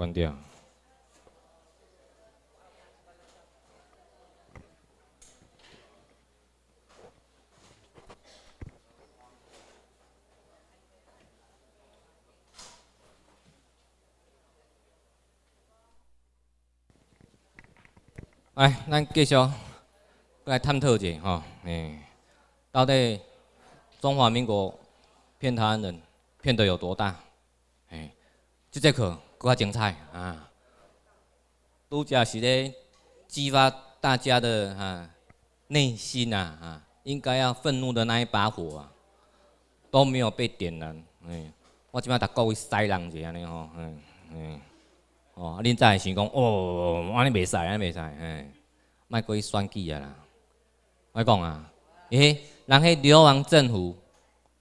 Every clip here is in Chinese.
好，弟来，咱继续来探讨一下哈，哎，到底中华民国骗台湾人骗得有多大？哎，就这可。够精彩啊！拄则是咧激发大家的哈内心啊哈，应该要愤怒的那一把火啊都没有被点燃。唉，我即摆逐个位塞人者安尼吼，唉唉哦，恁再想讲哦，安尼袂使安尼袂使，唉，莫过去算计啦。我讲啊，诶，人迄流亡政府，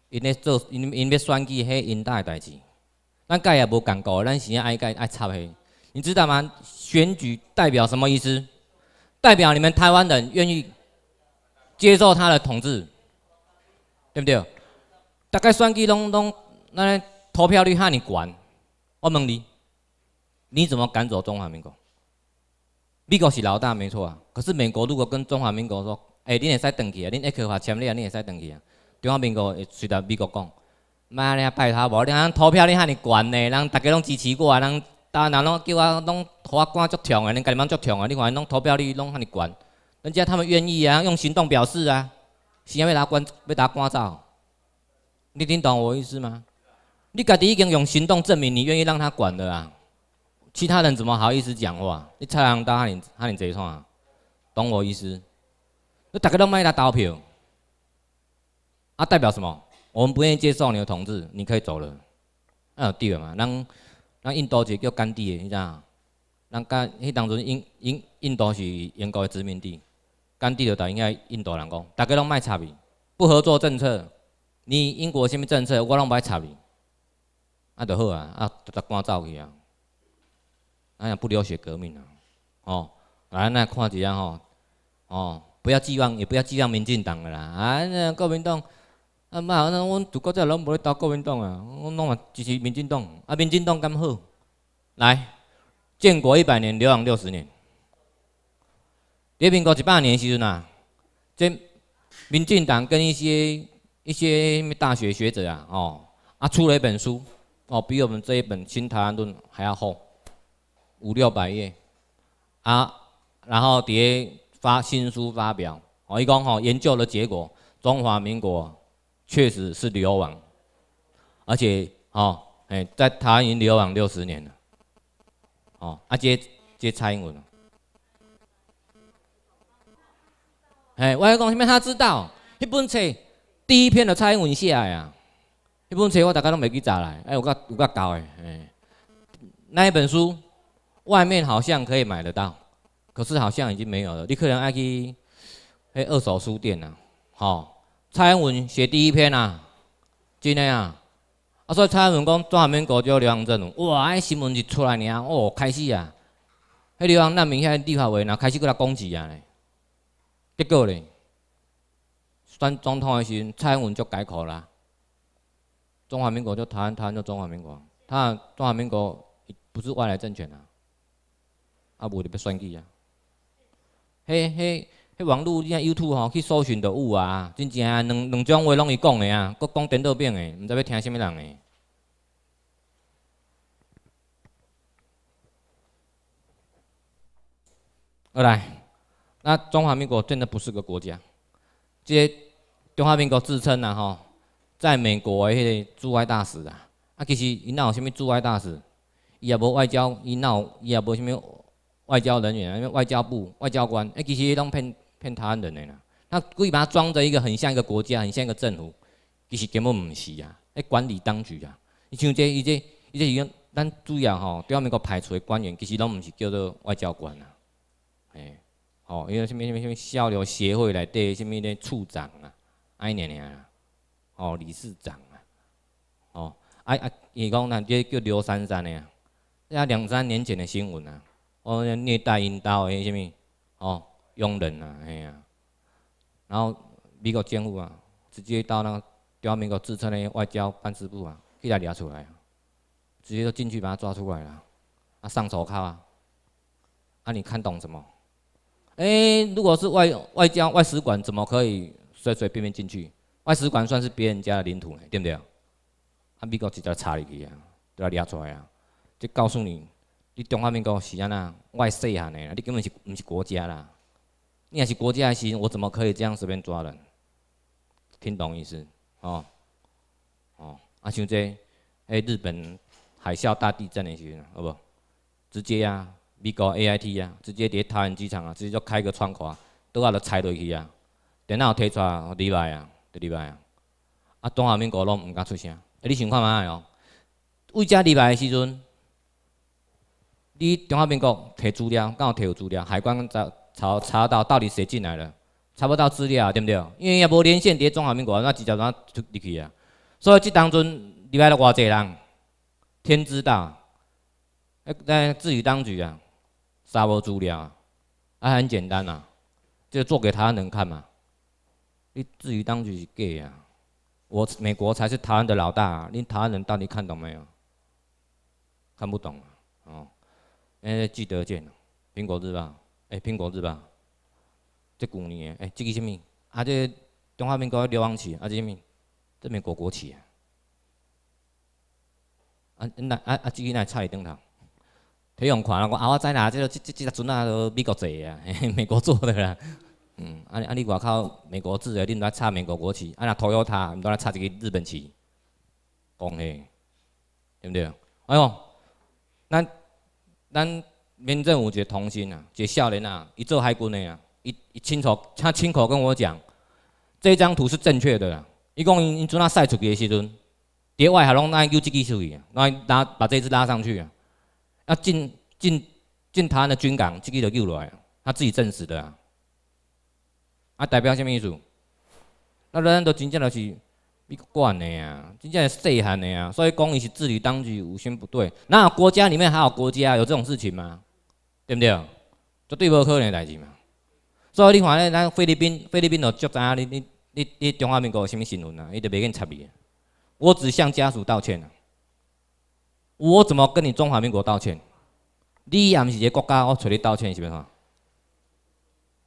因咧做因因要算计，迄因搭诶代志。咱盖也无共过，咱是欢爱盖爱插黑，你知道吗？选举代表什么意思？代表你们台湾人愿意接受他的统治，对不对？大概选举拢拢，咱投票率哈尔悬。我问你，你怎么赶走中华民国？美国是老大没错啊，可是美国如果跟中华民国说，哎，你也使回去啊，你一克发钱了，你也使回去啊，中华民国会随着美国讲。妈咧，拜托无，你看投票你遐尼悬呢？人大家拢支持我，人当人拢叫我拢互我赶足强的，恁家己冇足强的，你看，拢投票率拢遐尼悬，人家他们愿意啊，用行动表示啊，是要被他管，被他关照，你听懂我意思吗？你家己已经用行动证明你愿意让他管的啊，其他人怎么好意思讲话？你差人刀，吓你吓你贼创啊？懂我意思？你大家拢买他投票，啊代表什么？我们不愿意接受你的统治，你可以走了。嗯，对嘛，咱咱印度是叫甘地，的，你知影？咱甘迄当阵英英印度是英国的殖民地，甘地就同应该印度人讲，大家拢卖插你，不合作政策，你英国什物政策，我拢卖插你。啊，就好啊，啊，直直赶走去啊。哎呀，不流血革命啊，哦，来，咱看一下吼，哦，不要寄望，也不要寄望民进党的啦，啊，那国民党。啊妈，那我祖国在老无咧搞国民党啊！我弄啊支持民进党啊，民进党敢好来建国一百年，流亡六十年。在民国一百年时阵啊，即民进党跟一些一些大学学者啊，哦啊出了一本书哦，比我们这一本《新台湾论》还要厚五六百页啊，然后底下发新书发表，哦，伊讲吼研究的结果，中华民国。确实是流亡，而且哦，哎，在台湾已经流亡六十年了，哦，啊接接蔡英文哦，哎，我要讲什么？他知道那本册第一篇就蔡英文写啊，那本册我大概都没记咋来，哎，有噶有噶高哎，那一本书外面好像可以买得到，可是好像已经没有了，你可能爱去哎二手书店啊，好。蔡英文写第一篇啊，真诶啊！啊，所以蔡英文讲中华民国叫亡政府，哇，迄新闻一出来呢哦，开始啊，迄流亡难民遐立法会，然开始佫来攻击啊嘞。结果呢，选总统诶时阵，蔡英文就改口啦。中华民国就台湾，台湾就中华民国。他中华民国不是外来政权啊，啊，无特别选举啊。迄迄。迄网络你啊 YouTube 吼去搜寻着有啊，真正两两种话拢会讲的啊，搁讲颠倒病的，毋知要听啥物人的。好来，那中华民国真的不是个国家，即中华民国自称啊吼，在美国的迄个驻外大使啊，啊其实伊若有啥物驻外大使，伊也无外交，伊有伊也无啥物外交人员、外交部、外交官，哎，其实拢骗。骗台湾人诶啦！他故意把他装在一个很像一个国家，很像一个政府，其实根本不是啊，诶，管理当局啊！你像这、伊这、伊这已经咱主要吼对面国排出的官员，其实拢不是叫做外交官啊！诶，吼，因为什么什么什么交流协会内底什么的处长啊，安尼样啊，吼，理事长啊，吼，啊啊，伊讲那叫叫刘珊珊诶啊！啊，两三年前的新闻啊，哦，虐待因岛诶什么，吼。佣人啊，哎呀，然后美国政府啊，直接到那个中华民国自称的外交办事处啊，去来抓出来啊，直接就进去把他抓出来了，啊上手铐啊，啊你看懂什么？哎，如果是外外交外使馆，怎么可以随随便便进去？外使馆算是别人家的领土呢，对不对啊？啊，美国直接插进去啊，对啊，抓出来啊，就告诉你，你中华民国是安那外细汉的，你根本是不是国家啦？你还是国家还是，我怎么可以这样随便抓人？听懂意思哦哦？啊像这，哎日本海啸大地震的时候，好不？直接啊，美国 A I T 啊，直接伫台湾机场啊，直接就开个窗口啊，都把它拆落去啊，电脑提抓例外啊，第例外啊。啊，中华民国拢毋敢出声。啊，你想看嘛哦？为只例外的时阵，你中华民国摕资料，敢有摕有资料？海关查？查查到到底谁进来了？查不到资料，对不对？因为也无连线，直中华民国那几条哪出入去啊？所以这当中入来了偌济人，天知道。那那至于当局啊，查无资料啊，很简单呐，就做给台湾人看嘛。你至于当局是 gay 啊？我美国才是台湾的老大，啊，你台湾人到底看懂没有？看不懂啊？哦，哎，记得见《苹果日报》。哎，苹果是吧？这旧年诶，哎，这个什么？啊，这中华人民国亡旗，啊，这什么？这美国国旗啊？啊，那啊啊，这个那插伫顶头。体用看啊，我啊我知啦，即个即即即只船啊，都美国做啊，美国做的啦。嗯，啊啊，你外口美国制诶，恁毋来插美国国旗，啊，若土瑶他，毋都来插一个日本旗，讲诶，对不对？哎呦，咱咱。民政府解同心啊，这少年啊，一做海军的啊，一一亲口，他亲口跟我讲，这张图是正确的啦。伊讲因阵仔晒出去的时阵，伫外海拢爱救这只水啊，拉把这支拉上去啊，啊进进进他的军港，这支就救落来啊，他自己证实的啊。啊，代表什么意思？那咱都真正就是被惯的啊，真正是细汉的啊，所以讲，伊是治理当局无心不对。那国家里面还有国家，有这种事情吗？对不对？绝对无可能的代志嘛。所以你看咧，咱菲律宾菲律宾就足知影你你你你中华民国有啥物新闻啊？伊就袂瘾插你。我只向家属道歉。我怎么跟你中华民国道歉？你也毋是一个国家，我找你道歉是白话。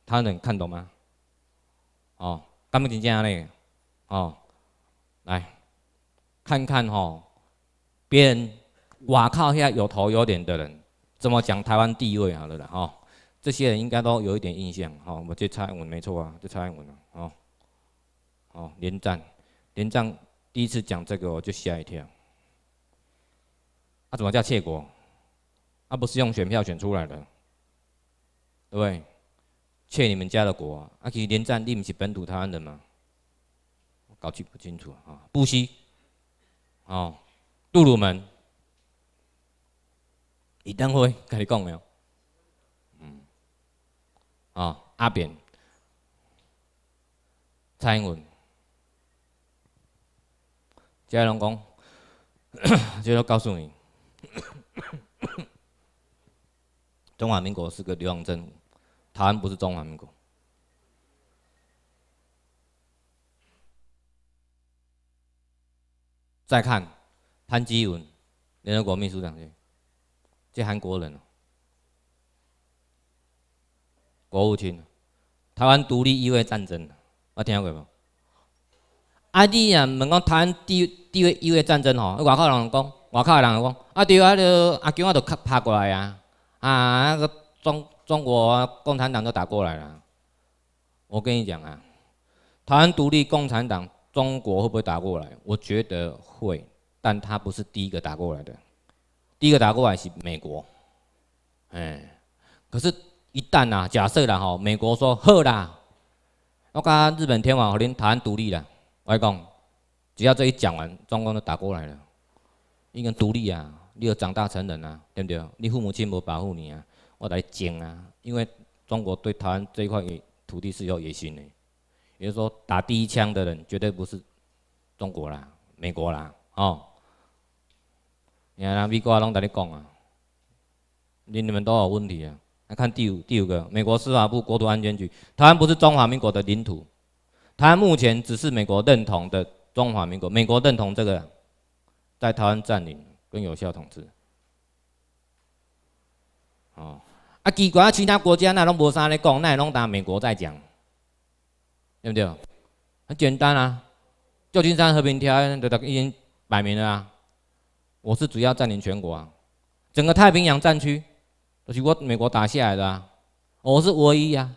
他能看懂吗？哦，干么子讲咧？哦，来看看吼，人外靠遐有头有脸的人。怎么讲台湾地位好了啦哈？这些人应该都有一点印象哈。我这蔡英文没错啊，这蔡英文啊，哦哦连战，连战第一次讲这个我就吓一跳。啊怎么叫窃国？他不是用选票选出来的，对不对？窃你们家的国？啊，啊，其实连战你不是本土台湾人嘛，我搞清不清楚啊。布希，哦，杜鲁门。伊等会甲你讲没有？哦，阿扁、蔡英文，即个拢讲，就要告诉你，中华民国是个流氓政府，台湾不是中华民国。再看潘基文，联合国秘书长去。这韩国人，国务卿，台湾独立意味战争，我听过无？啊，你若问讲台湾地地意味战争吼，外口人讲，外口人讲，啊对啊，阿强阿都拍过来啊，啊那个中中国共产党都打过来了。我跟你讲啊，台湾独立共产党，中国会不会打过来？我觉得会，但他不是第一个打过来的。第一个打过来是美国，哎，可是，一旦呐，假设啦吼，美国说好啦，我讲日本天皇和您谈独立啦，我讲，只要这一讲完，中国就打过来了。你跟独立啊，你要长大成人啊，对不对？你父母亲没保护你啊，我来捡啊，因为中国对台湾这一块土地是有野心的。也就是说，打第一枪的人绝对不是中国啦，美国啦，哦。你看美国啊，拢在你讲啊，你你们都有问题啊。来看第五第五个，美国司法部国土安全局，台湾不是中华民国的领土，台湾目前只是美国认同的中华民国，美国认同这个在台湾占领跟有效统治。哦，啊，其他国家那拢无啥咧讲，那拢单美国在讲，对不对？很简单啊，旧金山和平条约都都已经摆明了啊。我是主要占领全国，啊，整个太平洋战区都是我美国打下来的，啊，我是唯一呀，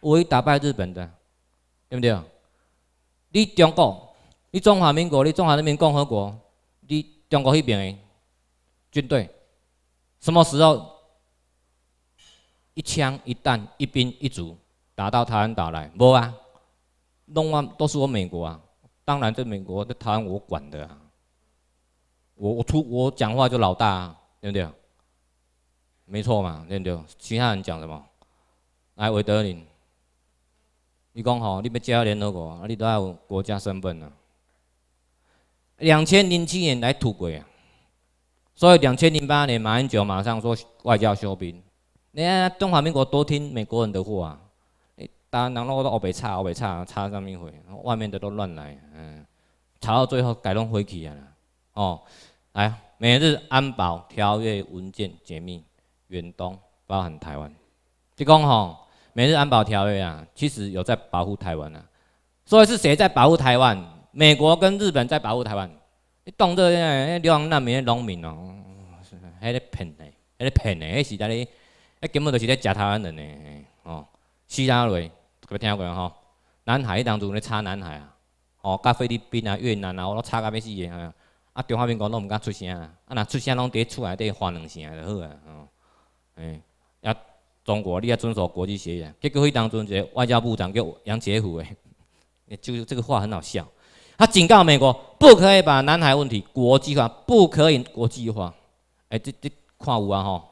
唯一打败日本的，对不对？你中国，你中华民国，你中华人民共和国，你中国那边的军队，什么时候一枪一弹一兵一卒打到台湾岛来？无啊，弄啊都是我美国啊，当然这美国的台湾我管的啊。我我出我讲话就老大，啊，对不对？没错嘛，对不对？其他人讲什么？来韦德林，你讲吼，你要加入联合国，啊，你都要国家身份啊。两千零七年来土鬼啊，所以两千零八年马英九马上说外交休兵。你看中华民国都听美国人的话，你打南罗都学袂差，学袂差，差上物回，外面的都乱来，嗯，吵到最后改拢回去啊啦，哦。美日安保条约文件解密，远东包含台湾。这讲吼，美日安保条约啊，其实有在保护台湾啊。所以是谁在保护台湾？美国跟日本在保护台湾。你懂这样，流浪难民、农民哦，还在骗的，还在骗的，那是在咧，那根本就是咧夹台湾人呢。哦，施压落，有听过吼？南海当中咧插南海啊，哦，甲菲律宾啊、越南啊，我都插要死事业啊？啊，中华民国拢毋敢出声啊。啊，若出声，拢伫厝内底喊两声就好啊，吼，哎，啊，中国你也遵守国际协议。结果迄当中，一个外交部长叫杨洁虎诶，就是这个话很好笑。他警告美国，不可以把南海问题国际化，不可以国际化。哎，这这看有啊吼。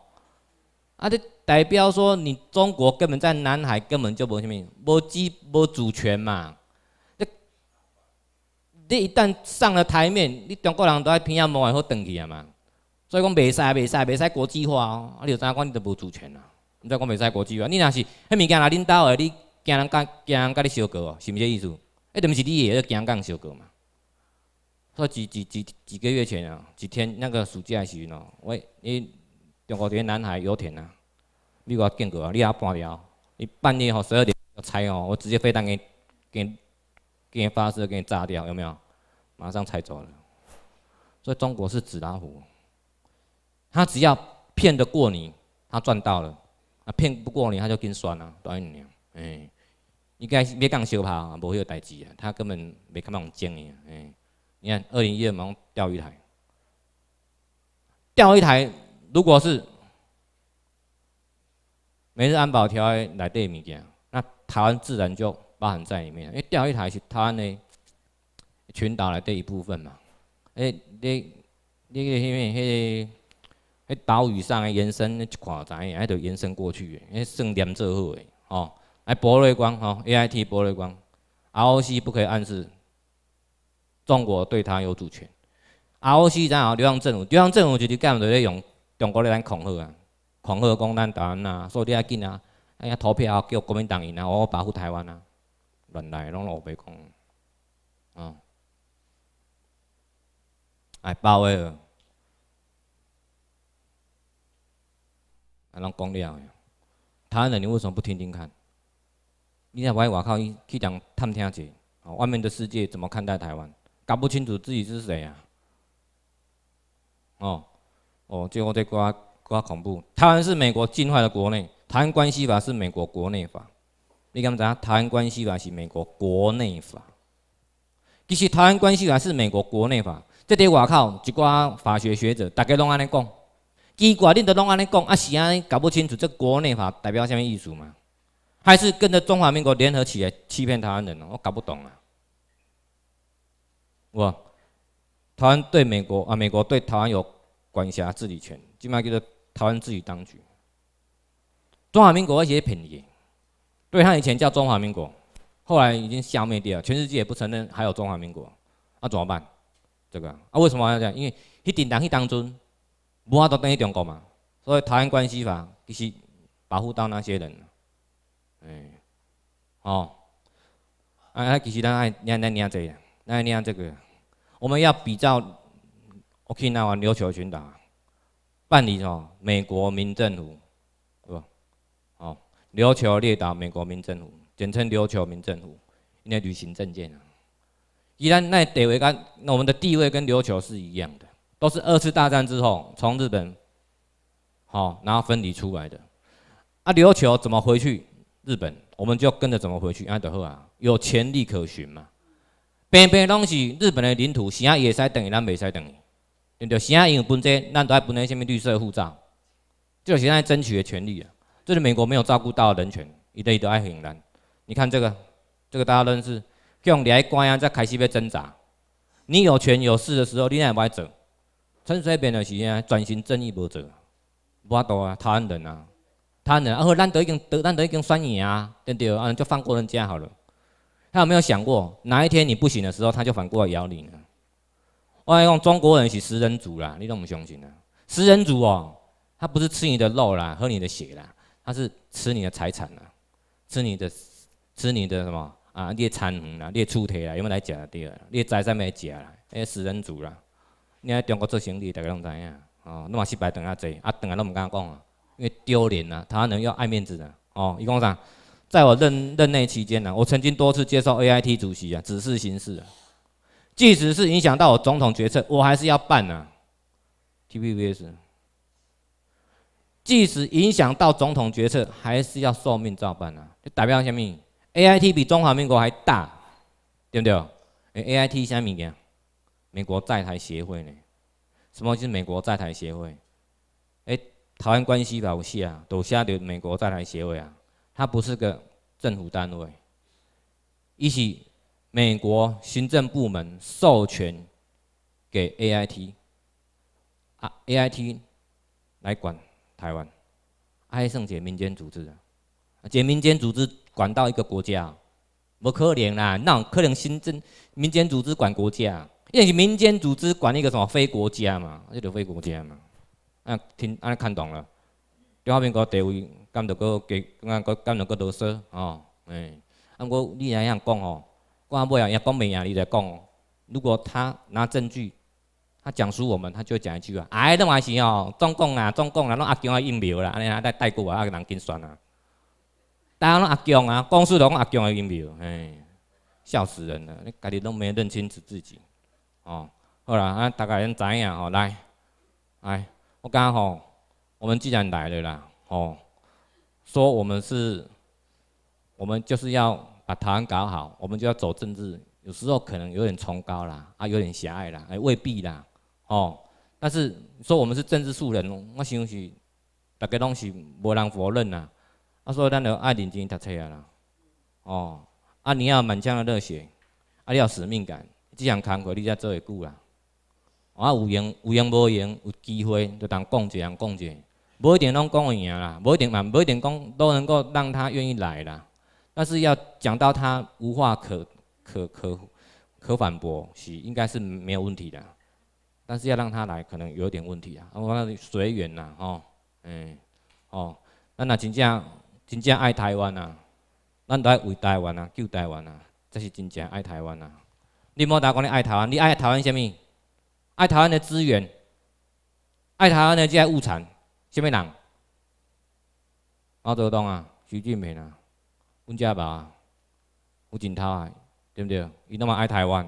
啊，这代表说，你中国根本在南海根本就无什么，无主无主权嘛。你一旦上了台面，你中国人都要偏要无下好转去啊嘛，所以讲袂使、袂使、袂使国际化哦。你就影讲你都无主权啦，唔才讲袂使国际化。你若是迄物件来领导的，你惊人敢、惊人敢你相告哦，是毋是这意思？迄定毋是你嘢，要惊人相告嘛。说几几几几个月前啊，几天那个暑假时阵哦，我你中国一个南海油田啊，你我见过啊，你也半夜你半夜吼十二点要拆哦，我直接飞单给给给你发射，给你炸掉，有没有？马上拆走了。所以中国是纸老虎，他只要骗得过你，他赚到了；那骗不过你，他就你算了。短安年。哎，应该是别讲小炮，会有代志啊，他根本看到我们经营。哎，你看二零一二，钓鱼台，钓鱼台，如果是美日安保条来对缅甸，那台湾自然就。包含在里面，因为钓鱼台是它呢群岛的这一部分嘛。哎，你你个迄个迄个迄岛屿上的延伸一块在，也着延伸过去，因为算点最好诶，哦。哎，玻璃光哦，A I T 玻璃光，R O C 不可以暗示，中国对它有主权。R O C 然后两岸政府，两岸政府就是干物咧用中国咧咱恐吓啊，恐吓共产党啊，所以要紧啊，哎呀投票啊，叫国民党赢啊，我保护台湾啊。乱来，拢老讲，嗯，哎，包了。啊，拢讲了台湾人，你为什么不听听看？你再外外口去讲探听一下，外面的世界怎么看待台湾？搞不清楚自己是谁啊？哦，哦，最后这刮刮恐怖。台湾是美国进化的国内，台湾关系法是美国国内法。你讲么台湾关系法是美国国内法，其实台湾关系法是美国国内法。这伫外靠一寡法学学者，大家拢安尼讲，一寡恁都拢安尼讲，啊，是安尼搞不清楚这国内法代表什么意思吗？还是跟着中华民国联合起来欺骗台湾人？我搞不懂啊。我台湾对美国啊，美国对台湾有管辖治理权，本上叫做台湾自己当局。中华民国一些便宜，对，他以前叫中华民国，后来已经消灭掉了，全世界也不承认还有中华民国，那怎么办？这个啊，为什么要这样？因为一定导人去当尊，无法度等于中国嘛，所以台湾关系法其实保护到那些人？哎，哦，啊啊，其实咱爱念念念这个，念念这个，我们要比较我去 w 往琉球群岛办理哦，美国民政府。琉球列岛美国民政府，简称琉球民政府，伊在履行证件啊。伊咱那地位跟那我们的地位跟琉球是一样的，都是二次大战之后从日本好然后分离出来的。啊，琉球怎么回去日本？我们就跟着怎么回去安德赫啊，有权利可循嘛？边边东西日本的领土，安也使等于咱，没使等于对不对？啥有本界，咱都爱不能什么绿色护照？就是在争取的权利啊。这是美国没有照顾到人权，一对一爱很难。你看这个，这个大家认识，像李爱光一在开始被挣扎。你有权有势的时候，你也爱做；，陈水扁的时间，专心正义无做。要多啊，贪人啊，贪人。然后咱都已经，咱都已经酸啊，对不对？就放过人家好了。他有没有想过，哪一天你不行的时候，他就反过来咬你呢？我还用中国人是食人族啦，你都唔相信呢，啊？食人族哦，他不是吃你的肉啦，喝你的血啦。他是吃你的财产啊，吃你的，吃你的什么啊？列贪污啊，列畜题啊，有没有来讲啊？第二，列财上面也讲啦，哎，死人主啦。你喺中国做生意，大家拢知影，哦，那么失败等下济，啊，等下都唔敢讲啊，因为丢脸啦，台湾人要爱面子的。哦，一讲啥？在我任任内期间呢，我曾经多次接受 AIT 主席啊指示行事，啊，即使是影响到我总统决策，我还是要办呐。TPVS。即使影响到总统决策，还是要受命照办啊！就代表什么？AIT 比中华民国还大，对不对？哎，AIT 什么物美国在台协会呢？什么就是美国在台协会？哎，台湾关系法下写啊，都写著美国在台协会啊，它不是个政府单位，一起美国行政部门授权给 AIT 啊，AIT 来管。台湾，爱圣解民间组织，解民间组织管到一个国家，无可怜啦，那可能新增民间组织管国家，因为民间组织管一个什么非国家嘛，就非国家嘛。啊，听，啊看懂了。中华民国地位，敢得个给，敢得个多少？哦，哎，啊我你这样讲哦，我阿没有讲明啊，你来讲，如果他拿证据。他讲述我们，他就讲一句啊，哎，那话是哦，中共啊，中共啊，拢阿强啊，疫苗啦，安尼啊，带带过我啊，人跟酸啊，家都阿强啊，公司拢阿强的疫苗，哎，笑死人了，你家己拢没认清楚自己，哦，好啦，啊，大家先知影哦，来，来，我刚好，我们既然来了啦，哦，说我们是，我们就是要把台湾搞好，我们就要走政治，有时候可能有点崇高啦，啊，有点狭隘啦，哎，未必啦。哦，但是说我们是政治素人，我想是大家拢是无人否认呐。啊，所以咱要爱认真读册啊啦。哦，啊你要满腔的热血，啊要使命感，这样工作你才做会久啦。啊，有闲有闲无闲，有机会就当讲者讲下，无一定拢讲会赢啦，无一定嘛，无一定讲都能够让他愿意来啦。但是要讲到他无话可可可可反驳，是应该是没有问题的。但是要让他来，可能有点问题啊。我那随缘呐，吼，嗯，哦，咱那真正真正爱台湾呐，咱都爱为台湾呐，救台湾呐，这是真正爱台湾呐。你莫打讲你爱台湾，你爱台湾什么？爱台湾的资源，爱台湾的这些物产，什么人？毛泽东啊，徐俊明啊，温家宝啊，胡锦涛啊，对不对？你那么爱台湾，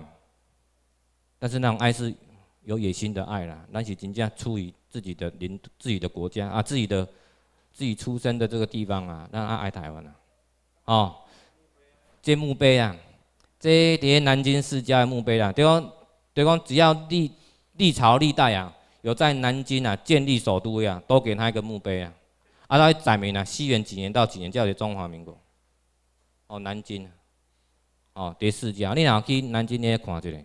但是那种爱是。有野心的爱啦，咱是人家出于自己的邻、自己的国家啊、自己的、自己出生的这个地方啊，那他爱台湾啦，哦，这墓碑啊，这叠南京世家的墓碑啦，对讲对讲，只要历历朝历代啊，有在南京啊建立首都呀，都给他一个墓碑啊，啊，他载明啊，西元几年到几年叫做中华民国，哦，南京，哦，第四家，你若去南京遐看一下，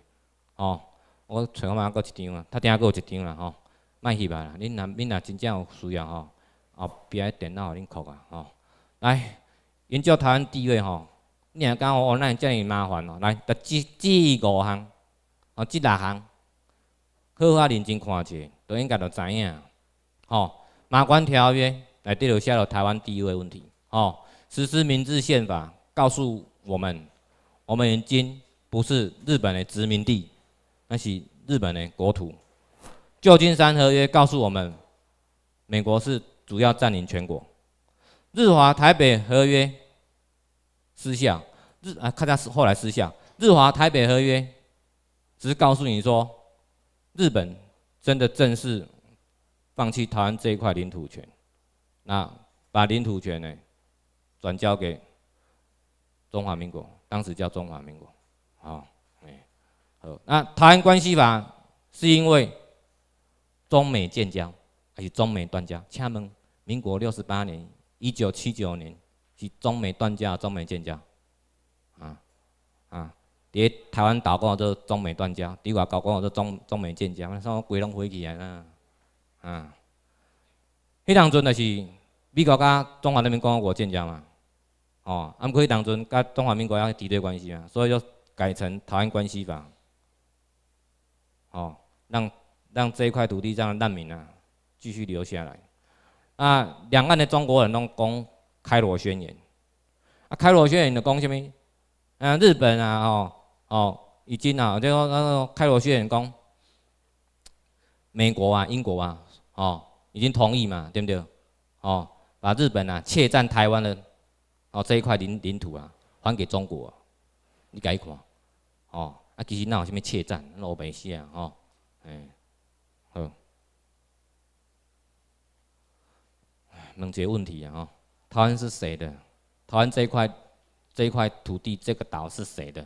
哦。我找我妈，阁一张啊，她下阁有一张啦，吼，卖吧啦，恁若恁若真正有需要吼，后边电脑互恁扣啊，吼。来，因究台湾地位吼，你也讲我那遮尔麻烦哦，来，只只五行，哦，只六行，好好？认真看者，都应该着知影，吼。马关条约来，对就写了台湾地位的问题，吼。实施明治宪法，告诉我们，我们已经不是日本的殖民地。那是日本的国土。旧金山合约告诉我们，美国是主要占领全国。日华台北合约失效，日啊，看下是后来失效。日华台北合约只是告诉你说，日本真的正式放弃台湾这一块领土权，那把领土权呢，转交给中华民国，当时叫中华民国，好。那台湾关系法是因为中美建交还是中美断交？请问，民国六十八年（一九七九年）是中美断交，中美建交啊啊！在台湾岛国做中美断交，对外岛国做中中美建交，什么鬼拢飞起来啦啊！迄当阵就是美国甲中华人民共和国建交嘛，哦，过迄当阵甲中华民国要敌对关系嘛，所以就改成台湾关系法。哦，让让这一块土地上的难民啊，继续留下来。那两岸的中国人拢讲开罗宣言，啊，开罗宣言的讲什么？嗯，日本啊，哦哦，已经啊，就说那个开罗宣言讲美国啊，英国啊，哦，已经同意嘛，对不对？哦，把日本啊窃占台湾的哦这一块领领土啊，还给中国，你改看，哦。啊，其实有什么怯战，老百姓啊，吼，嗯，好。问一个问题啊，台湾是谁的？台湾这一块、这一块土地、这个岛是谁的？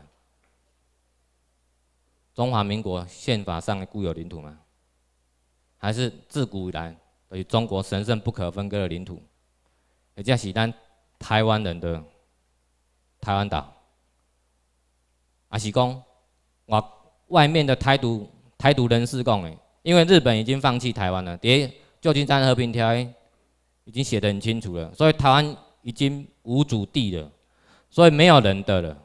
中华民国宪法上的固有领土吗？还是自古以来与于中国神圣不可分割的领土？还是是咱台湾人的台湾岛？啊，是讲？我外面的台独台独人士讲，的，因为日本已经放弃台湾了，第《旧金山和平条约》已经写得很清楚了，所以台湾已经无主地了，所以没有人的了，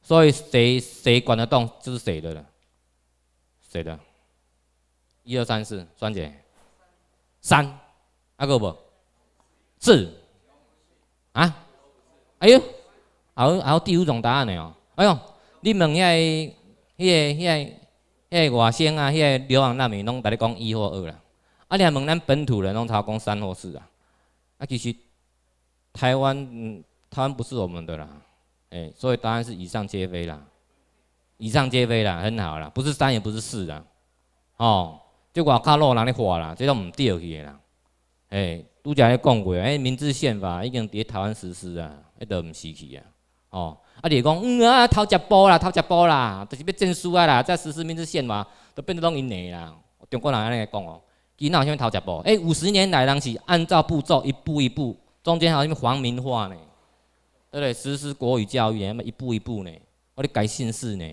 所以谁谁管得动就是谁的了，谁的？一二三四，双姐，三，阿哥不？四，啊？哎呦，还有还有第五种答案呢哦，哎呦，你们也。迄个、迄个、迄个外省啊，迄个流亡难民拢在你讲一或二啦，啊，你问咱本土人拢超讲三或四啦，啊，其实台湾嗯，台湾不是我们的啦，哎，所以答案是以上皆非啦，以上皆非啦，很好啦，不是三也不是四啦，哦，就外口路人的话啦，这种不对去啦，哎，都讲过，哎，《明治宪法》已经在台湾实施啊，迄都唔是去啊。哦，啊！你讲嗯啊，偷食布啦，偷食布啦，就是要证书啊啦。在实施民族宪法，都变得拢因内啦。中国人安尼讲哦，哪有啥物偷食布。哎，五十年来，人是按照步骤，一步一步，中间还有黄明化呢，对不对？实施国语教育，那么一步一步呢，我哩改姓氏呢。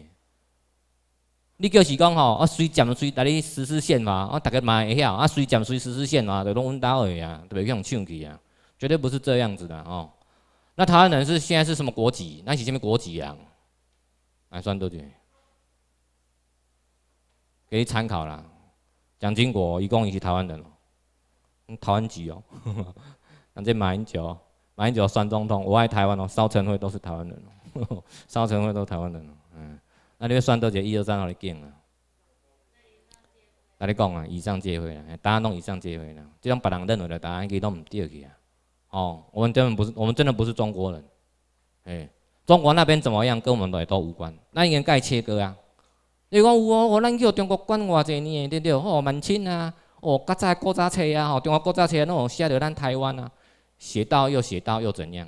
你就是讲吼，我随讲随大力实施宪法，我大家嘛会晓，啊，随讲随实施宪法，都拢稳兜去啊，都袂互抢去啊，绝对不是这样子的哦。那台湾人是现在是什么国籍？那是什么国籍啊？来算多久？给你参考啦。蒋经国一共也是台湾人哦，台湾籍哦。那这马英九，马英九算总统，我爱台湾哦，邵成辉都是台湾人哦，邵成辉都台湾人哦，嗯。那你要算多久？一二三号的建啊？那你讲啊？以上机会啊，案拢以上机会啊，这种别人认为的答案，伊都唔对去啊。哦，我们根本不是，我们真的不是中国人，哎，中国那边怎么样，跟我们也都无关。那应该切割啊！你讲哦，哦，咱叫中国管偌济年，对不对？哦，满清啊，哦，古早古早车啊，哦，中国国早车弄写到咱台湾啊，写道又写道又怎样？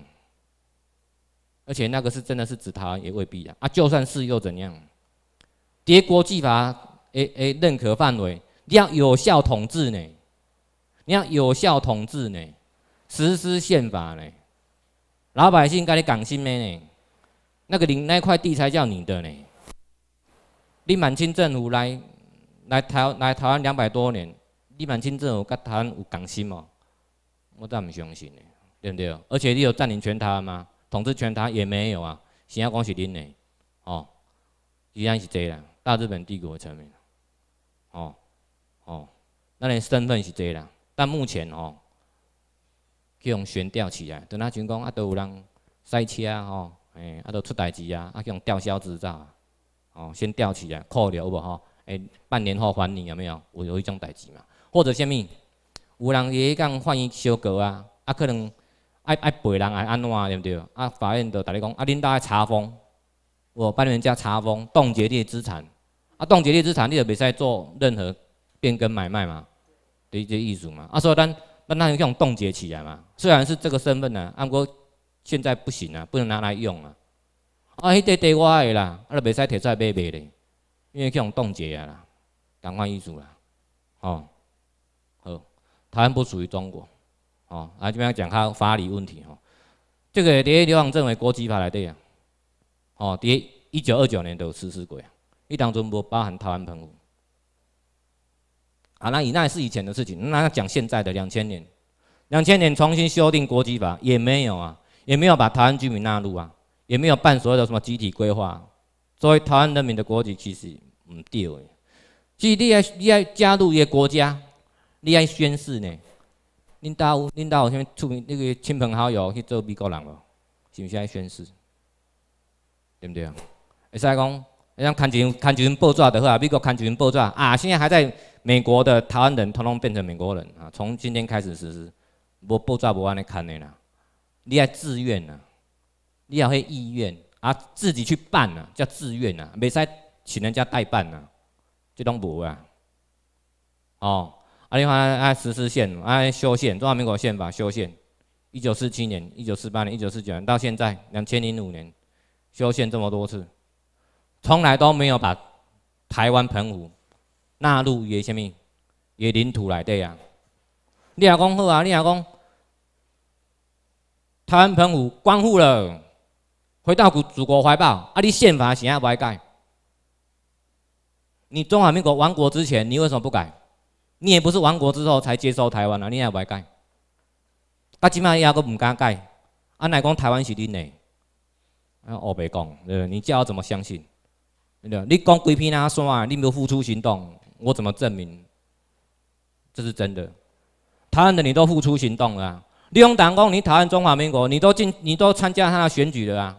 而且那个是真的是指他，也未必啊，啊。就算是又怎样？得国际法诶诶认可范围，你要有效统治呢，你要有效统治呢。实施宪法呢，老百姓跟你讲什么呢？那个领那块地才叫你的呢。你满清政府来来台来台湾两百多年，你满清政府跟台湾有讲心么？我咋不相信呢，对不对？而且你有占领全台吗？统治全台也没有啊，新加坡是恁的，哦，实然是这样，大日本帝国层面，哦哦，那你身份是这样，但目前哦。去用悬吊起来，等他阵讲啊，都有人塞车吼，哎，啊都出代志啊，啊去用吊销执照，哦，先吊起来，扣留无吼，哎，半年后还你有没有？有有一种代志嘛，或者啥物，有人伊讲欢迎收购啊，啊可能爱爱赔人爱安怎对不对？啊法院就同你讲，啊恁兜爱查封，我帮人家查封，冻结你资产，啊冻结你资产，你就袂使做任何变更买卖嘛，的即意思嘛，啊所以咱。那那种冻结起来嘛，虽然是这个身份呢，按过现在不行啊，不能拿来用啊。啊，迄块地我的啦，啊，拉袂使出来卖卖咧，因为这种冻结啊啦，感湾艺术啦，吼，好，台湾不属于中国，吼，啊这边讲下法理问题吼，这个第一，有人认为国际法来对啊，吼，第一一九二九年都有施过鬼，一当中不包含台湾澎湖。好，那以那是以前的事情。那讲现在的两千年，两千年重新修订国籍法也没有啊，也没有把台湾居民纳入啊，也没有办所有的什么集体规划。作为台湾人民的国籍，其实唔对。实你要要加入一个国家，你要宣誓呢。恁大有恁大有什么出那个亲朋好友去做美国人无？是不是要宣誓？对不对？会使讲，你讲签看签证报纸就好啊。美国看签证报纸啊，现在还在。美国的台湾人通通变成美国人啊！从今天开始实施，我不抓不按的看的啦，你要自愿呐，你要会意愿啊，自己去办呐，叫自愿呐，没使请人家代办呐，这种无啊！哦，啊你看啊实施宪啊修宪，中华民国宪法修宪，一九四七年、一九四八年、一九四九年到现在两千零五年，修宪这么多次，从来都没有把台湾澎湖。纳入伊个啥物，伊领土来底啊？你阿讲好啊？你阿讲台湾澎湖光复了，回到古祖国怀抱，啊！你宪法是阿不爱改？你中华民国亡国之前，你为什么不改？你也不是亡国之后才接收台湾啊？你也不会改？即起伊阿个唔敢改，啊！乃讲台湾是恁的，啊，我白讲，你叫我怎么相信？你讲几片啊，说啊？你没有付出行动。我怎么证明这是真的？台湾的你都付出行动了，利用党工，你讨厌中华民国，你都进，你都参加他的选举了啊？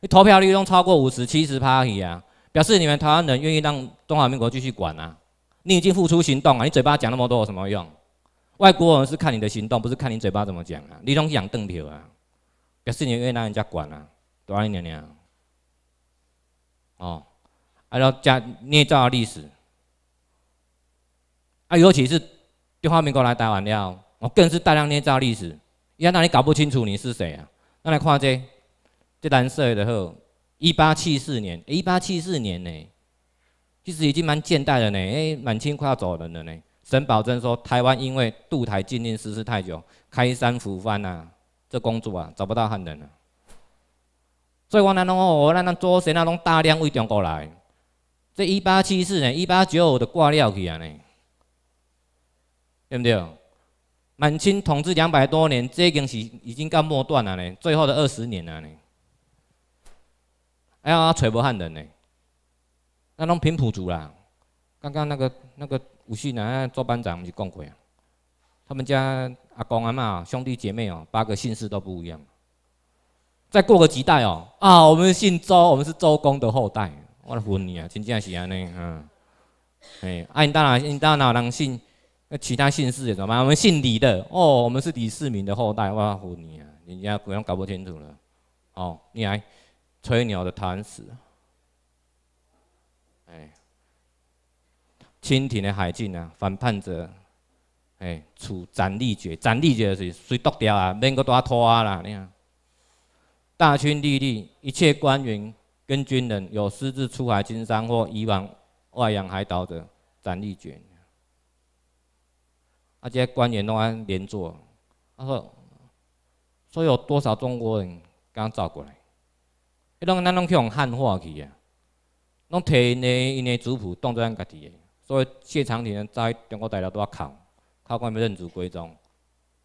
你投票率都超过五十七十趴 a 啊，表示你们台湾人愿意让中华民国继续管啊？你已经付出行动啊，你嘴巴讲那么多有什么用？外国人是看你的行动，不是看你嘴巴怎么讲啊！你用养邓票啊，表示你愿意让人家管啊？对吧？娘娘？哦，按照加捏造历史。尤其是中华民国来台湾了，我更是大量捏造历史，让你搞不清楚你是谁啊！那来看这，这单色的后，一八七四年，一八七四年呢，其实已经蛮近代的呢，哎，满清快要走了呢。沈葆桢说，台湾因为渡台禁令实施太久，开山抚番呐，这工作啊找不到汉人了。所以王南龙哦，那那祖先啊，拢大量为中国来。这一八七四年、一八九五就挂了去啊呢。对不对？满清统治两百多年，这已经是已经到末段了呢，最后的二十年了呢。还要吹不汉人呢？那种平埔族啦，刚刚那个那个吴旭南周班长是讲过啊，他们家阿公阿妈兄弟姐妹哦，八个姓氏都不一样。再过个几代哦，啊，我们姓周，我们是周公的后代。我晕啊，真正是安尼啊。哎，啊，因当然因当然有人姓？那其他姓氏也怎嘛？我们姓李的哦，我们是李世民的后代。哇唬你啊，人家不用搞不清楚了。哦，你还吹牛的弹死。哎，清廷的海禁啊，反叛者，哎，处斩立决。斩立决是谁剁掉啊？免搁多拖啊啦。你看，大清律例，一切官员跟军人有私自出海经商或移往外洋海岛者，斩立决。啊！这些官员拢安连坐。他说：“说有多少中国人刚照过来？伊拢咱拢去用汉化去啊！拢摕因的因的族谱当做咱家己的。所以现场廷人在中国大陆都要靠靠官没认祖归宗。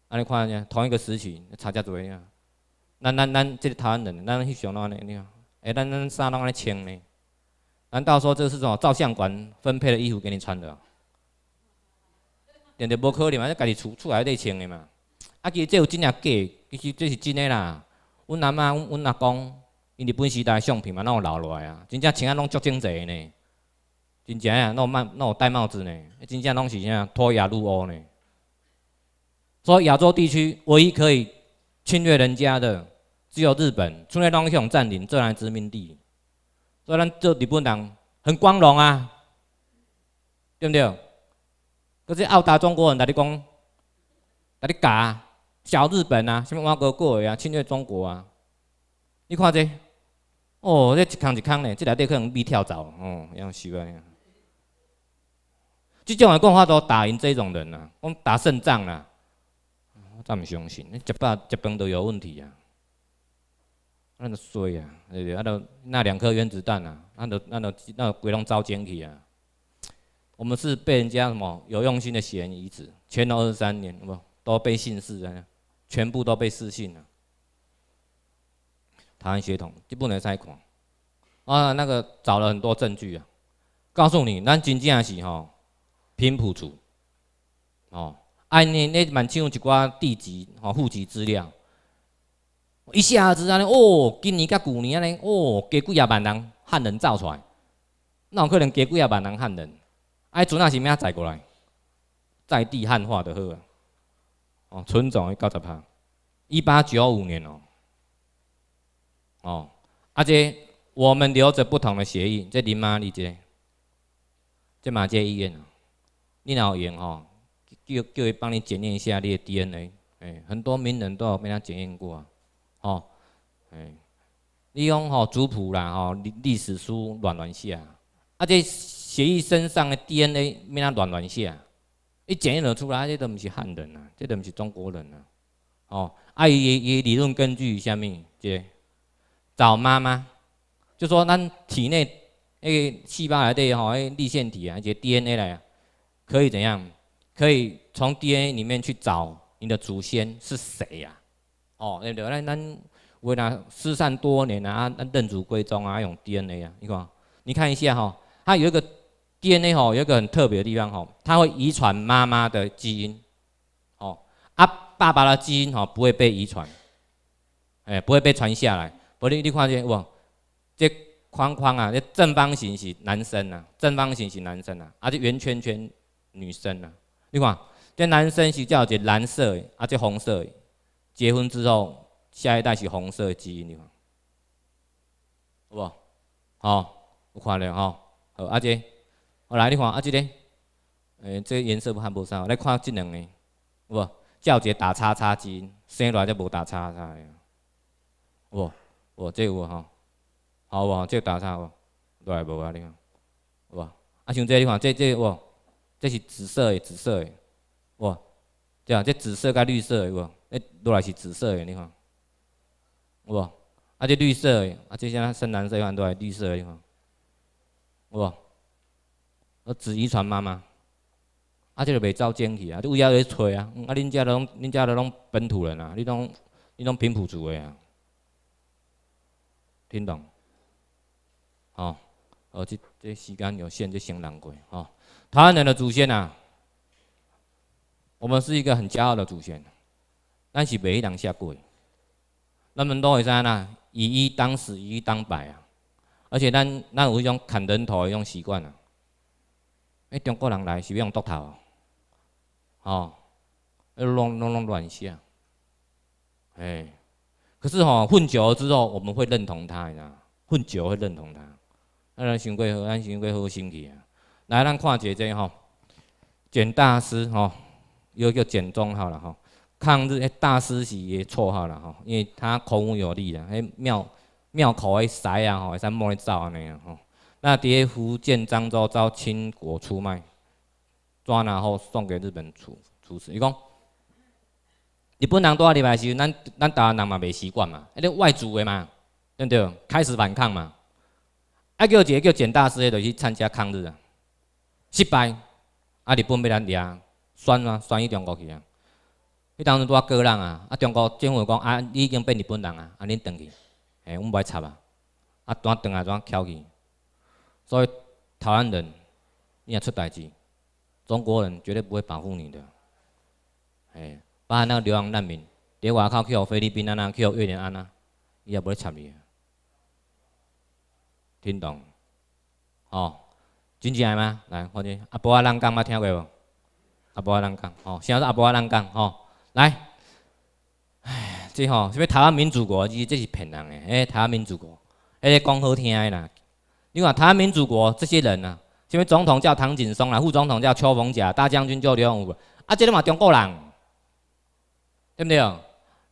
安尼看下，同一个时期差遮多呀！咱咱咱这个台湾人，咱去想啷安尼？哎，咱咱衫拢安尼穿呢？难道说这是种照相馆分配的衣服给你穿的？”定定无可能嘛？你家己厝厝内底穿的嘛？啊，其实这有真正假，其实这是真的啦。阮阿妈、阮阮阿公，日本时代相片嘛，拢有留落来啊？真正穿啊，拢足整齐呢。真正啊，拢有帽，拢有戴帽子呢？真正拢是啥脱亚入欧呢？所以亚洲地区唯一可以侵略人家的，只有日本，从来都想占领、这领殖民地。所以咱做日本人很光荣啊，对不对？嗰是澳大中国人嚟，你讲，嚟你教小日本啊，什么亡国孤儿啊，侵略中国啊，你看这，哦，这一坑一坑的，这内底可能米跳蚤，哦，养熟啊，这种人讲话都打赢这种人啊，讲打胜仗啊，我咋唔相信，你食饱食饭都有问题啊，那个衰啊，对不对？那两颗原子弹啊，那都那都那鬼东西糟践起啊！我们是被人家什么有用心的嫌疑子签了二十三年，不都被姓氏人全部都被私信了。台湾血统就不能再狂啊！那个找了很多证据啊，告诉你，咱真正是吼，贫埔族哦，安尼那蛮像一挂地籍哦户籍资料，一下子安尼哦，今年甲旧年安尼哦，加几廿万人汉人造出来，那有可能加几廿万人汉人？哎，船也是咩载过来，在地汉化的好啊！哦，存档到十趴，一八九五年哦。哦，啊这我们留着不同的血印，这林妈你这，这马街医院，你哪有闲哦？叫叫伊帮你检验一下你的 DNA，哎，很多名人都有被他检验过啊！哦，哎，你用吼族谱啦吼，历历史书乱乱写，啊这。血衣身上的 DNA 咩啊乱乱写，一检验得出来，这都毋是汉人啊，这都毋是中国人啊。哦，啊伊伊理论根据下面就找妈妈，就说咱体内个细胞内底吼，个立线体啊，而且 DNA 来，啊，可以怎样？可以从 DNA 里面去找你的祖先是谁呀？哦，那不对？那咱为了失散多年啊，认祖归宗啊，用 DNA 啊，你看，你看一下哈，它有一个。DNA 吼有一个很特别的地方吼，它会遗传妈妈的基因，哦，啊爸爸的基因吼不会被遗传，哎不会被传下来。不你你看见哇？这框框啊，这正方形是男生呐，正方形是男生呐，啊，这圆圈圈女生呐。你看这男生是叫这蓝色的，啊这红色的。结婚之后，下一代是红色基因，你看，好不？好，我看了吼，好阿姐。我来，你看啊，这个，呃，这个颜色不还不上，来看这两呢，唔，叫一个打叉叉字，生来则无打叉叉呀，唔，唔，这个有吼，好唔，这个打叉唔，来无啊，你看，唔，啊像这个你看，这这唔，这是紫色的，紫色的，哇，怎样？这紫色加绿色的唔，来是紫色的，你看，哇，啊这绿色的，啊这像深蓝色一般，都来绿色的，你看，哇，我子遗传妈妈，啊，即就袂走尖去啊，就为遐去吹啊。啊，恁家拢恁家拢本土人啊，你拢你拢平埔族的啊，听懂？哦，哦，这这时间有限，就生人过哦。台湾人的祖先啊，我们是一个很骄傲的祖先，但是没人下跪。那么多伟人啊，以一当十，以一当百啊。而且咱咱有一种砍人头的种习惯啊。哎，中国人来是俾人剁头，吼，乱弄弄乱死啊！哎，可是吼，混久了之后，我们会认同他，你知道？混久会认同他。哎，行规何？哎，行规何好身体啊？来，咱看姐姐吼，简大师吼，又叫简中好了吼。抗日大师是也绰号了吼，因为他口无有力啊，哎，妙妙口哎塞啊吼，会使莫哩安尼啊吼。那在福建漳州遭清国出卖，抓拿后送给日本处处死。伊讲，日本人拄啊礼拜时，咱咱台湾人嘛袂习惯嘛，迄个外族的嘛，对不对？开始反抗嘛。啊叫一个叫简大师的着去参加抗日啊。失败，啊日本要咱掠，选啊选伊中国去啊。迄当时拄啊个人啊，啊中国政府讲啊，你已经变日本人啊，啊恁回去，哎，阮袂插啊，啊拄啊回去，啊翘去。所以台湾人，你若出代志，中国人绝对不会保护你的。哎，包含那个流亡难民，伫外口去互菲律宾比那去互越南啊，那也不会睬你。听懂？哦，真正吗？来，我这阿啊。仔讲，捌听过无？阿啊。仔讲，哦，先阿啊。仔讲，哦，来，哎，这吼什么台湾民主国？其这是骗人的，迄个台湾民主国，个讲好听的啦。你看台湾民主国这些人啊，什么总统叫唐景松啊，副总统叫邱逢甲，大将军叫刘永武，啊，这都嘛中国人，对不对？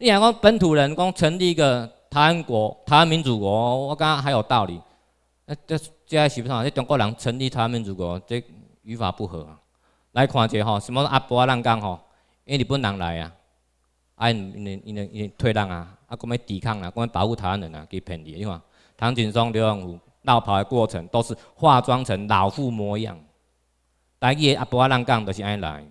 你讲讲本土人讲成立一个台湾国、台湾民主国，我刚还有道理。那这这还说不上，这中国人成立台湾民主国，这语法不合。啊。来看一下哈，什么阿波浪港哈，因日本人来啊，因因因退人啊，啊，讲要抵抗啊，讲要保护台湾人啊，去骗你。你看唐景松、刘永武逃跑的过程都是化妆成老妇模样，但的阿不阿浪讲，就是安尼来。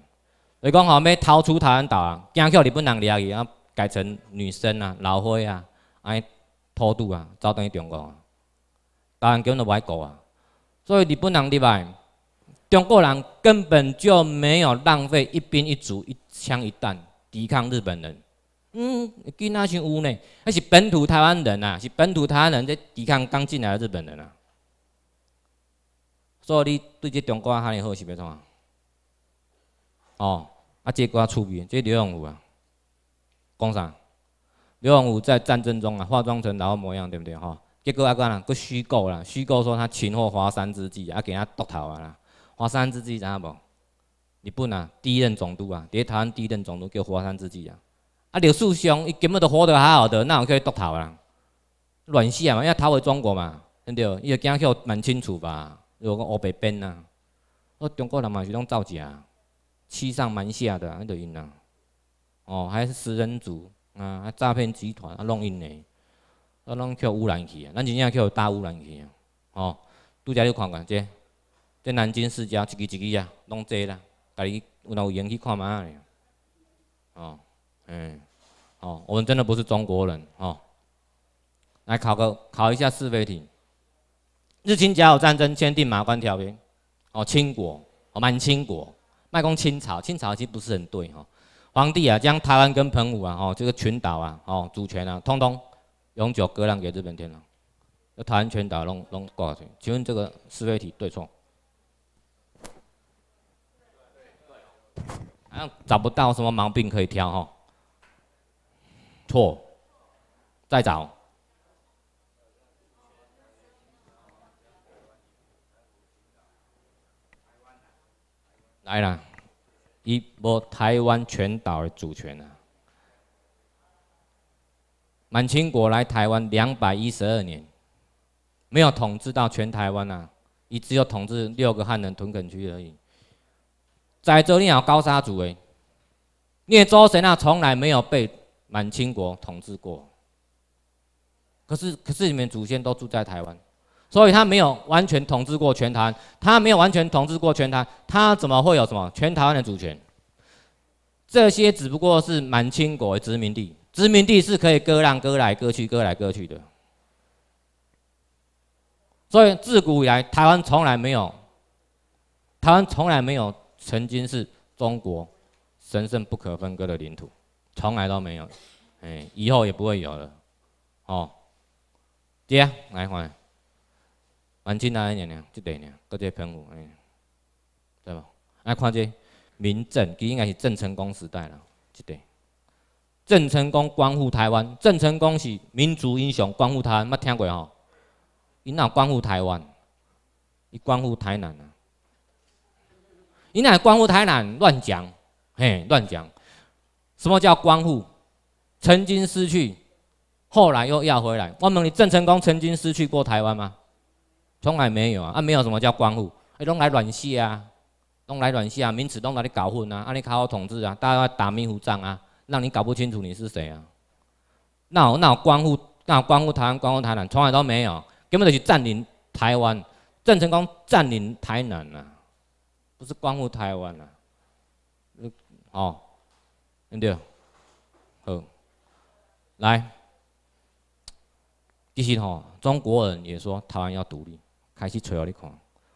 所以讲吼要逃出台湾岛，啊，惊叫日本人掠去，啊，改成女生啊、老花啊，安偷渡啊，走等去中国啊，台湾根本就无爱啊。所以日本人理解，中国人根本就没有浪费一兵一卒、一枪一弹抵抗日本人。嗯，囡那像有呢，那是本土台湾人呐，是本土台湾人在抵抗刚进来的日本人啊。所以对这中国哈尼好是袂错啊。哦，啊，这歌趣味，这刘永武啊，讲啥？刘永武在战争中啊，化妆成老个模样？对不对？哈？结果阿干啦，佮虚构啦，虚构说他擒获华山之计，啊，给他剁头啊啦。华山之计知影无？日本呐，第一任总督啊，台湾第一任总督叫华山之计啊。啊，柳树上伊根本都活得好好的，那有可以夺头啊？乱世啊嘛，因为逃回中国嘛，对不对？伊就惊起蛮清楚吧？如果乌白边呐，我中国人嘛是拢造假，欺上瞒下的，安得因呐？哦，还是食人族啊，诈骗集团啊，弄因的，啊，拢叫污染去啊，咱真正去大污染去啊！哦，拄则你看看这，这南京世家，一支一支啊，拢济啦，家己有哪有闲去看嘛？哦，嗯。哦，我们真的不是中国人哦。来考个考一下是非题。日清甲午战争签订马关条约。哦，清国哦，满清国，卖克清朝，清朝其实不是很对哈。皇帝啊，将台湾跟澎湖啊，哦，这个群岛啊，哦，主权啊，通通永久割让给日本天皇。台湾全岛弄弄挂去。请问这个是非题对错？好像找不到什么毛病可以挑哈。错，再找，来啦，一波台湾全岛的主权啊！满清国来台湾两百一十二年，没有统治到全台湾啊，也只有统治六个汉人屯垦区而已。在这里有高沙族诶，你的祖先啊，从来没有被。满清国统治过，可是可是你们祖先都住在台湾，所以他没有完全统治过全台，他没有完全统治过全台，他怎么会有什么全台湾的主权？这些只不过是满清国的殖民地，殖民地是可以割让、割来割去、割来割去的。所以自古以来，台湾从来没有，台湾从来没有曾经是中国神圣不可分割的领土。从来都没有，哎，以后也不会有了，哦，对啊，来看，反正那一年代，一代人，搁这澎湖，哎，对吧？来看这民政，佮应该是郑成功时代了，这代。郑成功光复台湾，郑成功是民族英雄，光复台湾，没听过哦？伊哪光复台湾？伊光复台南啊？伊哪光复台南？乱讲，嘿，乱讲。什么叫光复？曾经失去，后来又要回来。我问你，郑成功曾经失去过台湾吗？从来没有啊！啊，没有什么叫光复，哎，拢来软戏啊，拢来软戏啊，名词拢来你搞混啊，啊，你靠我统治啊，大家打迷糊仗啊，让你搞不清楚你是谁啊？那那光复，那光复台湾，光复台南，从来都没有，根本就是占领台湾。郑成功占领台南啊，不是光复台湾了，哦。对，好，来，第实吼，中国人也说台湾要独立，开始找了你看，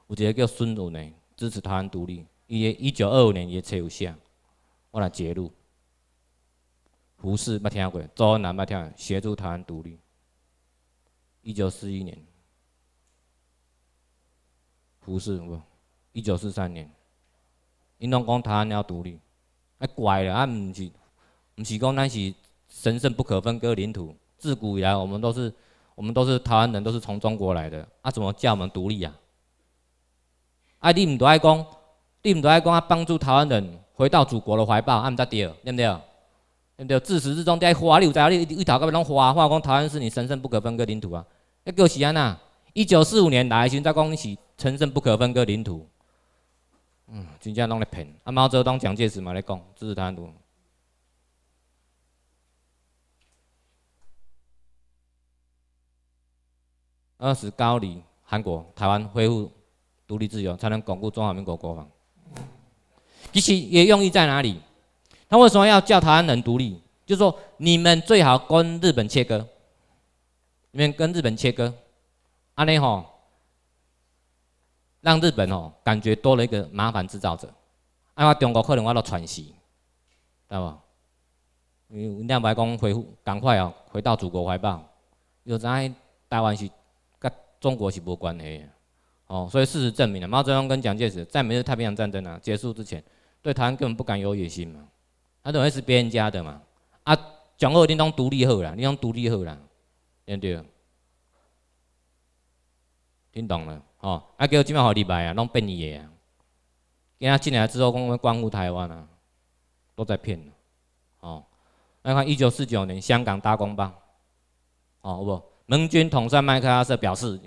有一个叫孙文的，支持台湾独立，伊个一九二五年也写有写，我来截录，胡适没听过，周恩来没听过，协助台湾独立，一九四一年，胡适不，一九四三年，运拢讲台湾要独立。啊怪了，啊，毋是，毋是讲，那是神圣不可分割领土。自古以来，我们都是，我们都是台湾人，都是从中国来的。啊，怎么叫我们独立呀？啊你毋都爱讲，你毋都爱讲，啊，帮助台湾人回到祖国的怀抱，啊，毋得第对毋对？对毋对？自始至终在花丽胡哨里，一头搞咪拢花话讲，台湾是你神圣不可分割领土啊。那个时间啦，一九四五年来，现在讲你神圣不可分割领土。嗯，真正拢咧骗，啊，毛泽东、蒋介石嘛来讲支持台湾独立，二是高黎韩国、台湾恢复独立自由，才能巩固中华民国国防。其实也用意在哪里？他为什么要叫台湾人独立？就是说，你们最好跟日本切割，你们跟日本切割，安尼吼。让日本哦感觉多了一个麻烦制造者，啊，我中国可能我都喘息，对吧？你为有两排讲回复，赶快哦，回到祖国怀抱。有在台湾是跟中国是无关系的哦，所以事实证明了，毛泽东跟蒋介石在美日太平洋战争啊结束之前，对台湾根本不敢有野心嘛，他认为是别人家的嘛。啊，蒋某天当独立后啦，你宗独立后啦，对不对？听懂了？哦，啊，叫几毛好礼拜啊，拢变你个啊！今他进来之后，讲光顾台湾啊，都在骗哦。来看一九四九年香港大公报，哦，不，盟军统帅麦克阿瑟表示，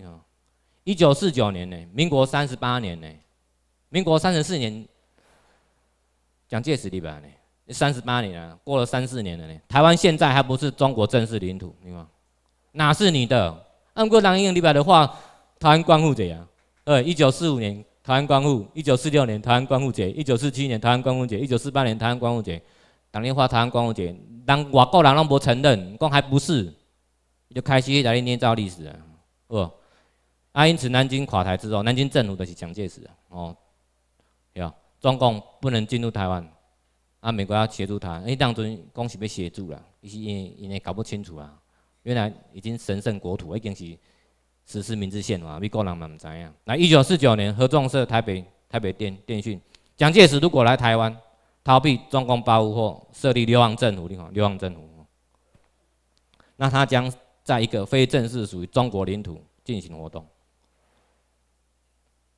一九四九年呢，民国三十八年呢，民国三十四年，蒋介石礼拜呢，三十八年了，过了三四年了呢。台湾现在还不是中国正式领土，你看，哪是你的？按国民党礼拜的话。台湾光复节啊！对，一九四五年台湾光复，一九四六年台湾光复节，一九四七年台湾光复节，一九四八年台湾光复节，打电话台湾光复节，人外国人拢无承认，光还不是，就开始里捏造历史啊！哦，啊，因此南京垮台之后，南京政府就是蒋介石哦，对啊，中共不能进入台湾，啊，美国要协助他，为当中讲是被协助了，伊是因因搞不清楚啊，原来已经神圣国土已经是。实施民主宪法，美国人嘛不知样。那一九四九年，合众社台北台北电电讯，蒋介石如果来台湾，逃避共攻包围，设立流亡政府，你流亡政府。那他将在一个非正式属于中国领土进行活动。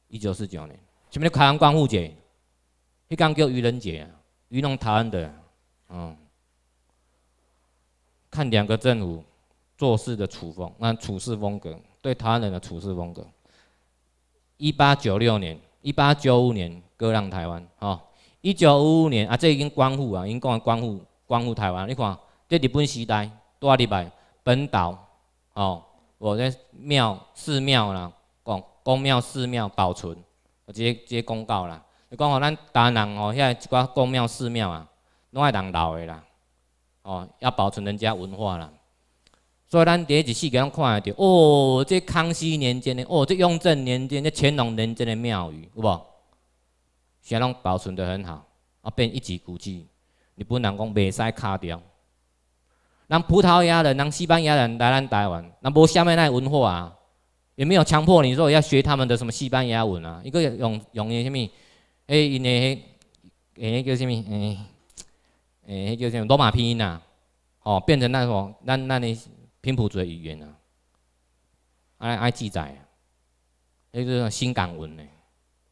一九四九年，前面台湾光复节，一刚叫愚人节，愚弄台湾的，嗯，看两个政府做事的处风，那处事风格。对他人的处事风格。一八九六年、一八九五年割让台湾，哦，一九五五年啊，这已经光复啊，已经讲光复、光复台湾。你看，这日本时代多少礼拜，本岛哦，我的庙、寺庙啦，讲公庙、寺庙保存，直接、直接公告啦。你讲哦，咱台南哦，遐一寡公庙、寺庙啊，拢爱人留的啦，哦，要保存人家文化啦。所以咱第一世世间拢看得到，哦，这康熙年间的，哦，这雍正年间，这乾隆年间的庙宇，有无？全拢保存得很好，啊，变一级古迹，你不能讲袂使敲掉。人葡萄牙人、人西班牙人来咱台湾，那无下面那文化啊，也没有强迫你说要学他们的什么西班牙文啊，一个用用什么？哎，因的哎叫什么，哎，哎叫什么罗马拼音啊，哦，变成那种咱咱的平埔族的语言啊，爱爱记载啊，迄种新港文的，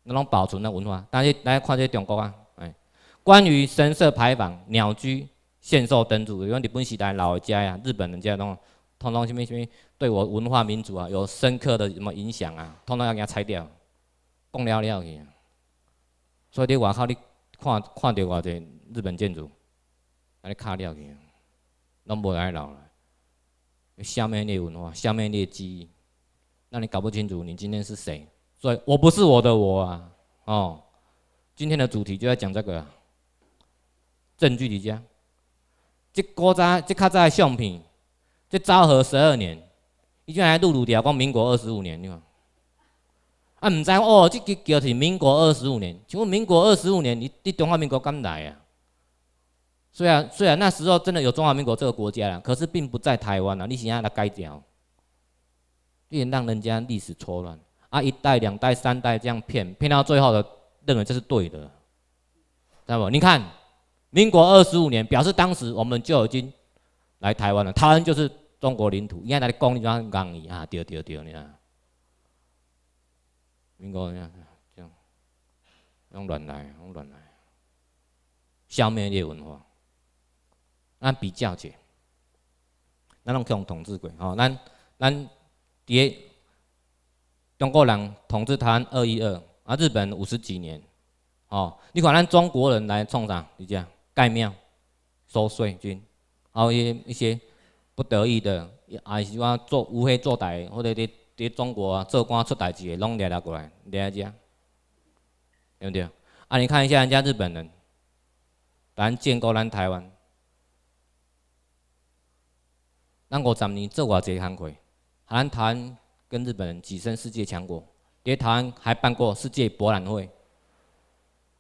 那拢保存的文化。但是来看这中国啊，哎，关于神社牌坊、鸟居、献寿灯柱，日本时代老一家呀，日本人家拢，通通什么什么，对我文化民族啊有深刻的什么影响啊，通通要它拆掉，讲了了去。所以你外口你看看到偌济日本建筑，安尼卡了去，拢无来留了。下面裂纹啊，下面记忆，那你搞不清楚你今天是谁，所以我不是我的我啊，哦，今天的主题就在讲这个。证据底下，这古早这卡的相片，这昭和十二年，伊就还录录掉讲民国二十五年，你看，啊，唔知哦，这叫是民国二十五年，请问民国二十五年你你中华民国干来啊？虽然虽然那时候真的有中华民国这个国家了，可是并不在台湾了。你想要来改掉，也让人家历史错乱啊！一代、两代、三代这样骗骗到最后的，认为这是对的，知道不？你看，民国二十五年，表示当时我们就已经来台湾了。台湾就是中国领土。你看他的公历刚刚一样，对对对，你看，民国这样这样用乱来，用乱来，消灭叶文化。咱比较去，咱拢靠统治过吼。咱咱伫个中国人统治台湾二一二啊，日本五十几年，吼。你看咱中国人来创啥？你讲盖庙、收税、军，还有些一些不得已的，也是我做乌黑做歹，或者伫伫中国啊做官出代志的，拢掠了过来掠来遮，对不对？啊，你看一下人家日本人，咱建国咱台湾。咱五十年，中国最惭咱台湾跟日本人跻身世界强国，伫台湾还办过世界博览会。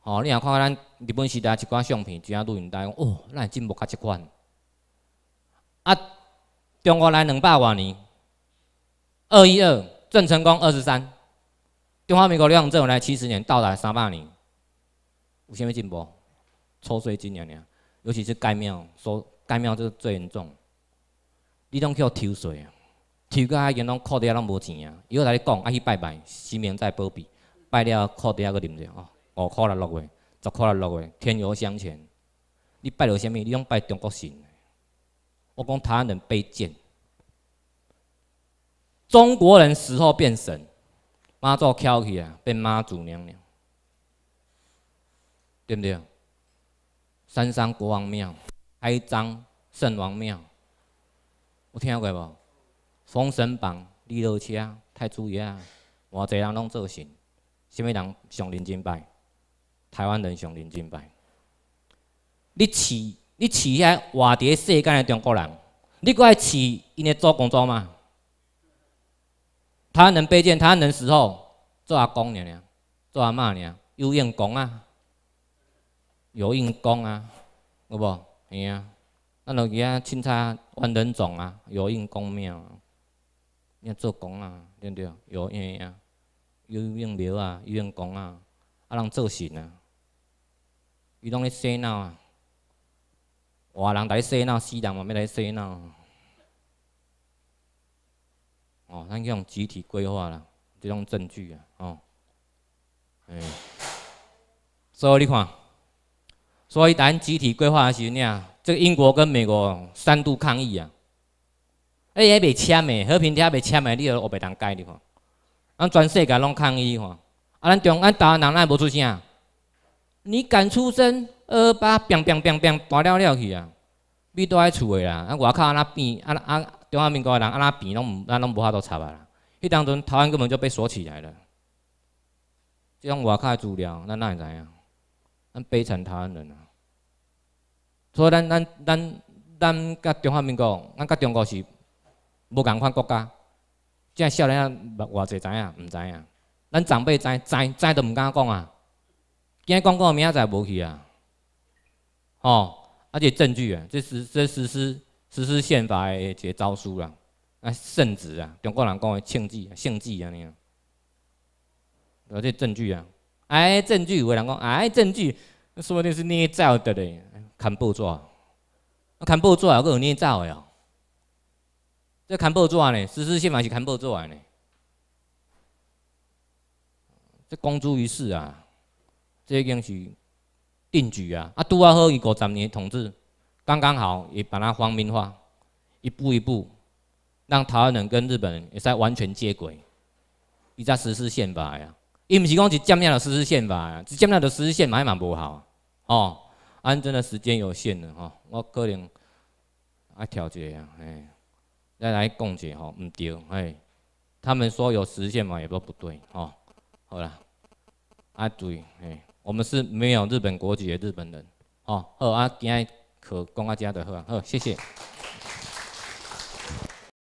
哦，你若看看咱日本时代一寡相片，就阿录影带讲，哦，那进步甲一款。啊，中国来两百年，二一二，郑成功二十三，中华民国两战来七十年，到达三百年，有千物进步，初水紧年年，尤其是盖庙，说盖庙就是最严重。你拢叫抽水啊，抽到海鲜拢靠底啊，拢无钱啊。伊后来你讲，啊，去拜拜，神明在保庇。拜了靠底啊，搁啉着哦，五块来六个，十块来六个，天油相欠。你拜了什物？你拢拜中国神。我讲台湾人卑贱，中国人死后变神，妈祖翘起啊，变妈祖娘娘，对不对？三山国王庙、开张圣王庙。有听过无？《封神榜》、《绿头车》、《太祖爷》，偌济人拢做神，啥物人上认真拜？台湾人上认真拜。你饲你饲遐活伫世间诶中国人，你爱饲因做工作吗？台湾人卑贱，台湾人死后做阿公呢？做阿妈呢？有用功啊？有用功啊？有无？哎啊。那落去啊，凊彩万人众啊，游泳、公庙，遐做工啊，对不对？游泳啊，游泳苗啊，游泳公啊，啊，人做事啊，伊拢咧洗脑啊，活人来洗脑，死人嘛要来洗脑。哦，咱那用集体规划啦，即种证据啊，哦，哎，以你看。所以咱集体规划时阵，这个英国跟美国三度抗议啊，哎也未签的和平条约未签的，你又黑白当改哩吼？咱全世界拢抗议吼，啊咱中咱台湾人哪会无出声？你敢出声，二八乒乒乒乒搬了了去啊！你住在厝诶啦，啊外口安怎变？啊啊，中华民国诶人安怎变？拢毋咱拢无法度插啊！迄当阵，台湾根本就被锁起来了，这种外口料，咱哪会怎影？咱悲惨台湾人啊！所以，咱咱咱咱甲中华民国，咱甲中国是无共款国家。即少年仔偌济知影，毋知影。咱长辈知知知都毋敢讲啊，惊讲讲，明仔载无去啊。吼，而且证据啊，即实这实施实施宪法个即诏书啦，啊圣旨啊，中国人讲的圣旨圣旨安尼啊。而且证据啊，哎证据有人讲，哎证据说不定是捏造的嘞。砍保纸啊，又有捏造的哦。这康保纸呢，实施宪法是砍保纸个呢？这公诸于世啊，这已经是定局啊！啊，拄啊好伊五十年统治，刚刚好也把它荒民化，一步一步让台湾人跟日本人也在完全接轨，也在实施宪法呀。伊唔是讲只见面的实施宪法呀，只见面的实施宪法还蛮无效，哦。安真的时间有限的哈，我个人爱调节啊，哎，再来讲一下吼，毋对，哎，他们说有时限嘛，也说不对，吼，好啦，啊对，哎，我们是没有日本国籍的日本人，吼，好啊，今日可讲到这的啊，好，谢谢。